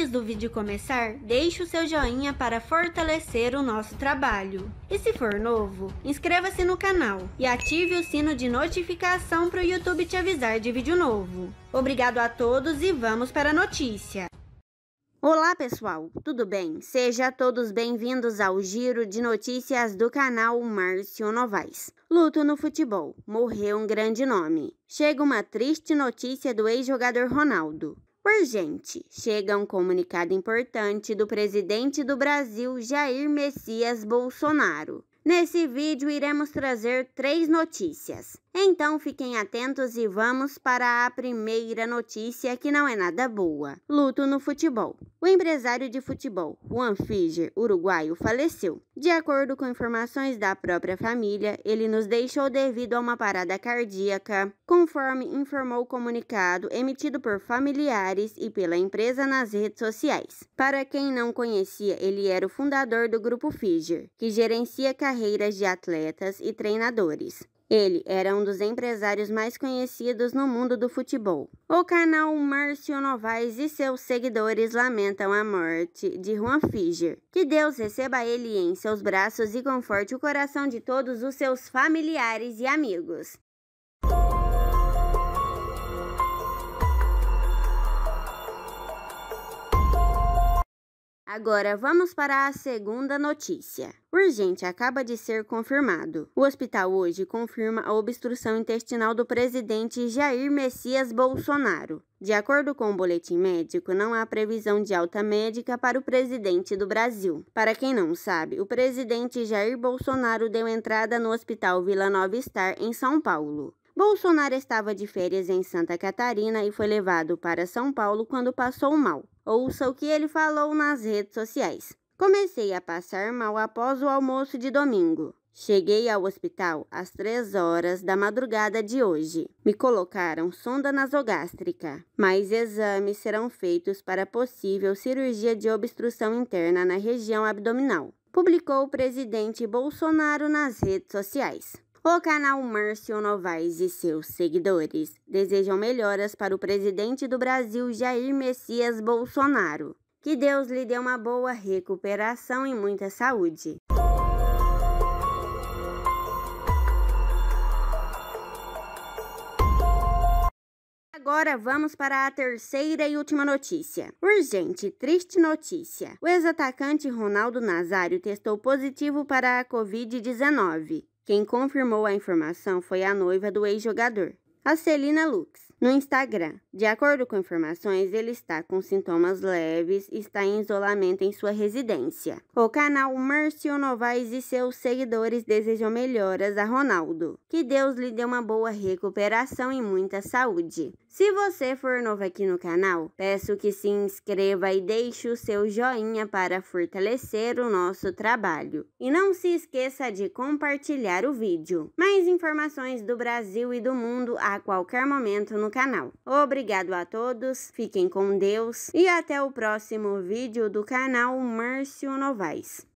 Antes do vídeo começar, deixe o seu joinha para fortalecer o nosso trabalho. E se for novo, inscreva-se no canal e ative o sino de notificação para o YouTube te avisar de vídeo novo. Obrigado a todos e vamos para a notícia. Olá pessoal, tudo bem? Sejam todos bem-vindos ao giro de notícias do canal Márcio Novaes. Luto no futebol, morreu um grande nome. Chega uma triste notícia do ex-jogador Ronaldo urgente. Chega um comunicado importante do presidente do Brasil, Jair Messias Bolsonaro. Nesse vídeo iremos trazer três notícias. Então fiquem atentos e vamos para a primeira notícia que não é nada boa. Luto no futebol. O empresário de futebol, Juan Figer, uruguaio, faleceu. De acordo com informações da própria família, ele nos deixou devido a uma parada cardíaca, conforme informou o comunicado emitido por familiares e pela empresa nas redes sociais. Para quem não conhecia, ele era o fundador do grupo Figer, que gerencia carreiras carreiras de atletas e treinadores. Ele era um dos empresários mais conhecidos no mundo do futebol. O canal Márcio Novaes e seus seguidores lamentam a morte de Juan Fischer. Que Deus receba ele em seus braços e conforte o coração de todos os seus familiares e amigos. Agora vamos para a segunda notícia. Urgente acaba de ser confirmado. O hospital hoje confirma a obstrução intestinal do presidente Jair Messias Bolsonaro. De acordo com o boletim médico, não há previsão de alta médica para o presidente do Brasil. Para quem não sabe, o presidente Jair Bolsonaro deu entrada no Hospital Vila Nova Star em São Paulo. Bolsonaro estava de férias em Santa Catarina e foi levado para São Paulo quando passou mal. Ouça o que ele falou nas redes sociais. Comecei a passar mal após o almoço de domingo. Cheguei ao hospital às 3 horas da madrugada de hoje. Me colocaram sonda nasogástrica, Mais exames serão feitos para possível cirurgia de obstrução interna na região abdominal, publicou o presidente Bolsonaro nas redes sociais. O canal Márcio Novaes e seus seguidores desejam melhoras para o presidente do Brasil, Jair Messias Bolsonaro. Que Deus lhe dê uma boa recuperação e muita saúde. Agora vamos para a terceira e última notícia. Urgente, triste notícia. O ex-atacante Ronaldo Nazário testou positivo para a Covid-19. Quem confirmou a informação foi a noiva do ex-jogador, a Celina Lux, no Instagram. De acordo com informações, ele está com sintomas leves e está em isolamento em sua residência. O canal Márcio Novaes e seus seguidores desejam melhoras a Ronaldo. Que Deus lhe dê uma boa recuperação e muita saúde. Se você for novo aqui no canal, peço que se inscreva e deixe o seu joinha para fortalecer o nosso trabalho. E não se esqueça de compartilhar o vídeo. Mais informações do Brasil e do mundo a qualquer momento no canal. Obrigado Obrigado a todos, fiquem com Deus e até o próximo vídeo do canal Márcio Novaes.